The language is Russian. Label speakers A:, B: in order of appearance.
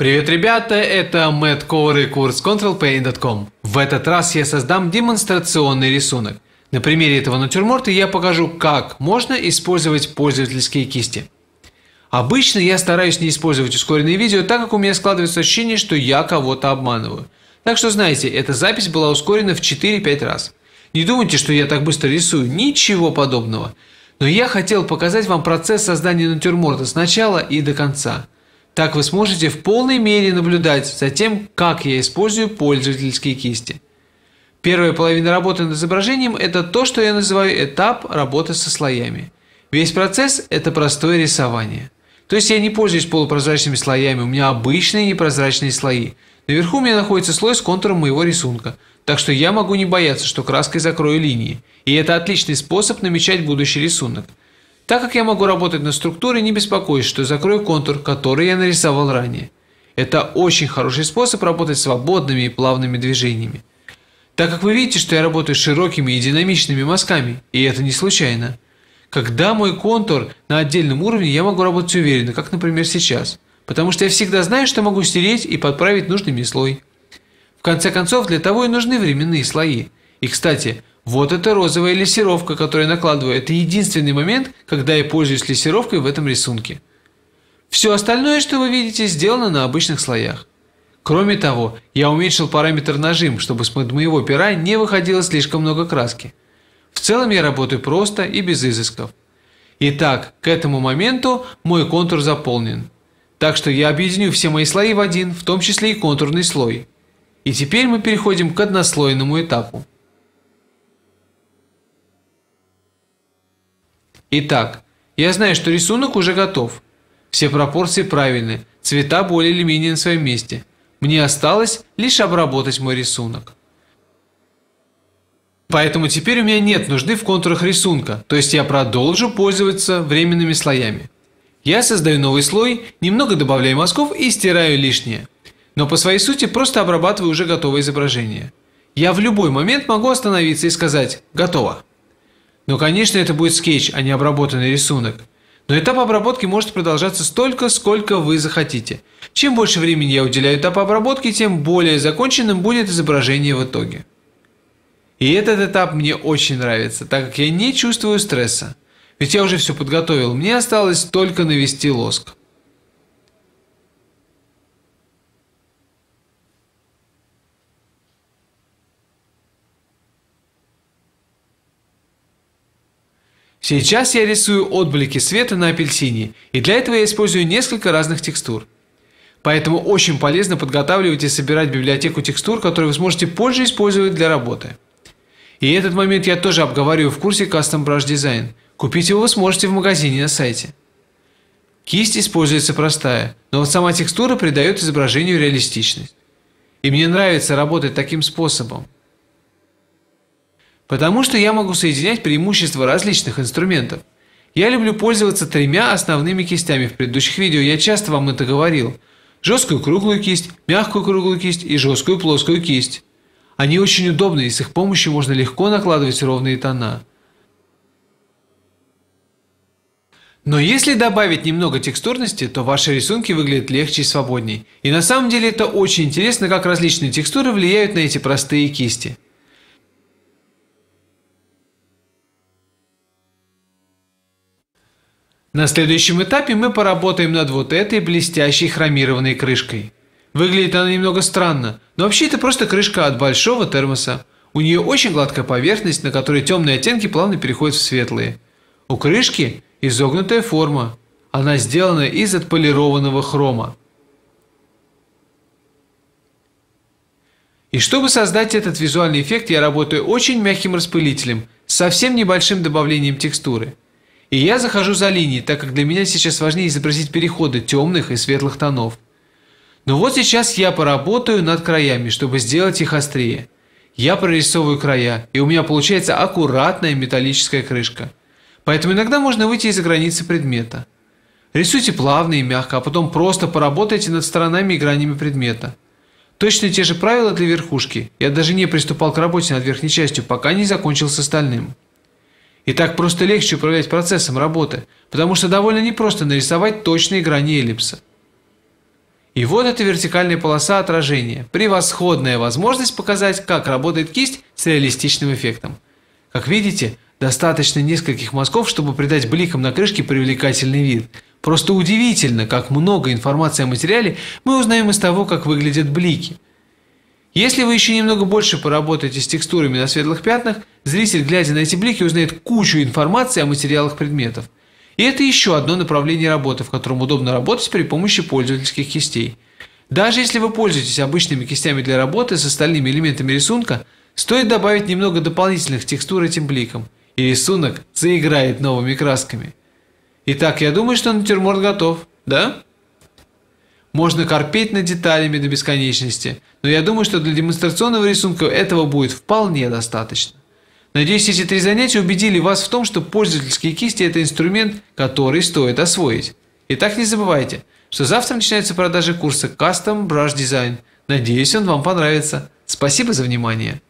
A: Привет, ребята, это Мэтт Ковер и курс ControlPaint.com. В этот раз я создам демонстрационный рисунок. На примере этого натюрморта я покажу, как можно использовать пользовательские кисти. Обычно я стараюсь не использовать ускоренные видео, так как у меня складывается ощущение, что я кого-то обманываю. Так что знаете, эта запись была ускорена в 4-5 раз. Не думайте, что я так быстро рисую, ничего подобного. Но я хотел показать вам процесс создания натюрморта с начала и до конца. Так вы сможете в полной мере наблюдать за тем, как я использую пользовательские кисти. Первая половина работы над изображением – это то, что я называю этап работы со слоями. Весь процесс – это простое рисование. То есть я не пользуюсь полупрозрачными слоями, у меня обычные непрозрачные слои. Наверху у меня находится слой с контуром моего рисунка, так что я могу не бояться, что краской закрою линии. И это отличный способ намечать будущий рисунок – так как я могу работать на структуре, не беспокоюсь, что закрою контур, который я нарисовал ранее. Это очень хороший способ работать свободными и плавными движениями. Так как вы видите, что я работаю широкими и динамичными мазками, и это не случайно. Когда мой контур на отдельном уровне, я могу работать уверенно, как, например, сейчас, потому что я всегда знаю, что могу стереть и подправить нужный мне слой. В конце концов, для того и нужны временные слои. И, кстати, вот это розовая лессировка, которую я накладываю. Это единственный момент, когда я пользуюсь лессировкой в этом рисунке. Все остальное, что вы видите, сделано на обычных слоях. Кроме того, я уменьшил параметр нажим, чтобы с моего пера не выходило слишком много краски. В целом я работаю просто и без изысков. Итак, к этому моменту мой контур заполнен. Так что я объединю все мои слои в один, в том числе и контурный слой. И теперь мы переходим к однослойному этапу. Итак, я знаю, что рисунок уже готов. Все пропорции правильны, цвета более или менее на своем месте. Мне осталось лишь обработать мой рисунок. Поэтому теперь у меня нет нужды в контурах рисунка, то есть я продолжу пользоваться временными слоями. Я создаю новый слой, немного добавляю мазков и стираю лишнее. Но по своей сути просто обрабатываю уже готовое изображение. Я в любой момент могу остановиться и сказать «Готово». Но, конечно, это будет скетч, а не обработанный рисунок. Но этап обработки может продолжаться столько, сколько вы захотите. Чем больше времени я уделяю этапу обработки, тем более законченным будет изображение в итоге. И этот этап мне очень нравится, так как я не чувствую стресса. Ведь я уже все подготовил, мне осталось только навести лоск. Сейчас я рисую отблики света на апельсине, и для этого я использую несколько разных текстур. Поэтому очень полезно подготавливать и собирать библиотеку текстур, которые вы сможете позже использовать для работы. И этот момент я тоже обговариваю в курсе Custom Brush Design. Купить его вы сможете в магазине на сайте. Кисть используется простая, но вот сама текстура придает изображению реалистичность. И мне нравится работать таким способом. Потому что я могу соединять преимущества различных инструментов. Я люблю пользоваться тремя основными кистями. В предыдущих видео я часто вам это говорил. Жесткую круглую кисть, мягкую круглую кисть и жесткую плоскую кисть. Они очень удобны, и с их помощью можно легко накладывать ровные тона. Но если добавить немного текстурности, то ваши рисунки выглядят легче и свободней. И на самом деле это очень интересно, как различные текстуры влияют на эти простые кисти. На следующем этапе мы поработаем над вот этой блестящей хромированной крышкой. Выглядит она немного странно, но вообще это просто крышка от большого термоса. У нее очень гладкая поверхность, на которой темные оттенки плавно переходят в светлые. У крышки изогнутая форма. Она сделана из отполированного хрома. И чтобы создать этот визуальный эффект, я работаю очень мягким распылителем, совсем небольшим добавлением текстуры – и я захожу за линии, так как для меня сейчас важнее изобразить переходы темных и светлых тонов. Но вот сейчас я поработаю над краями, чтобы сделать их острее. Я прорисовываю края, и у меня получается аккуратная металлическая крышка. Поэтому иногда можно выйти из-за границы предмета. Рисуйте плавно и мягко, а потом просто поработайте над сторонами и гранями предмета. Точно те же правила для верхушки. Я даже не приступал к работе над верхней частью, пока не закончил с остальным. И так просто легче управлять процессом работы, потому что довольно непросто нарисовать точные грани эллипса. И вот эта вертикальная полоса отражения. Превосходная возможность показать, как работает кисть с реалистичным эффектом. Как видите, достаточно нескольких мазков, чтобы придать бликам на крышке привлекательный вид. Просто удивительно, как много информации о материале мы узнаем из того, как выглядят блики – если вы еще немного больше поработаете с текстурами на светлых пятнах, зритель, глядя на эти блики, узнает кучу информации о материалах предметов. И это еще одно направление работы, в котором удобно работать при помощи пользовательских кистей. Даже если вы пользуетесь обычными кистями для работы с остальными элементами рисунка, стоит добавить немного дополнительных текстур этим бликам, и рисунок заиграет новыми красками. Итак, я думаю, что натюрморт готов, да? Можно корпеть над деталями до бесконечности, но я думаю, что для демонстрационного рисунка этого будет вполне достаточно. Надеюсь, эти три занятия убедили вас в том, что пользовательские кисти – это инструмент, который стоит освоить. Итак, не забывайте, что завтра начинается продажа курса Custom Brush Design. Надеюсь, он вам понравится. Спасибо за внимание.